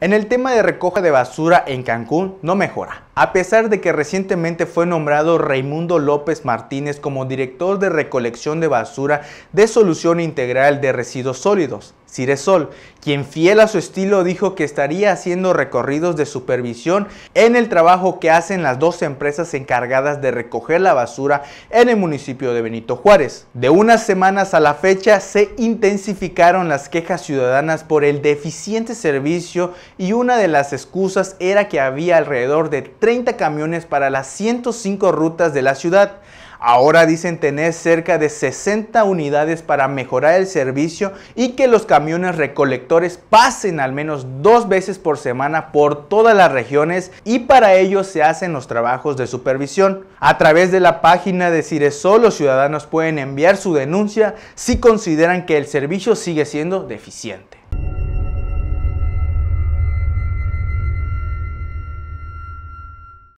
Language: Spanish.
En el tema de recoja de basura en Cancún no mejora. A pesar de que recientemente fue nombrado Raimundo López Martínez como director de recolección de basura de solución integral de residuos sólidos, Ciresol, quien fiel a su estilo dijo que estaría haciendo recorridos de supervisión en el trabajo que hacen las dos empresas encargadas de recoger la basura en el municipio de Benito Juárez. De unas semanas a la fecha se intensificaron las quejas ciudadanas por el deficiente servicio y una de las excusas era que había alrededor de 30 camiones para las 105 rutas de la ciudad. Ahora dicen tener cerca de 60 unidades para mejorar el servicio y que los camiones recolectores pasen al menos dos veces por semana por todas las regiones y para ello se hacen los trabajos de supervisión. A través de la página de Ciresol los ciudadanos pueden enviar su denuncia si consideran que el servicio sigue siendo deficiente.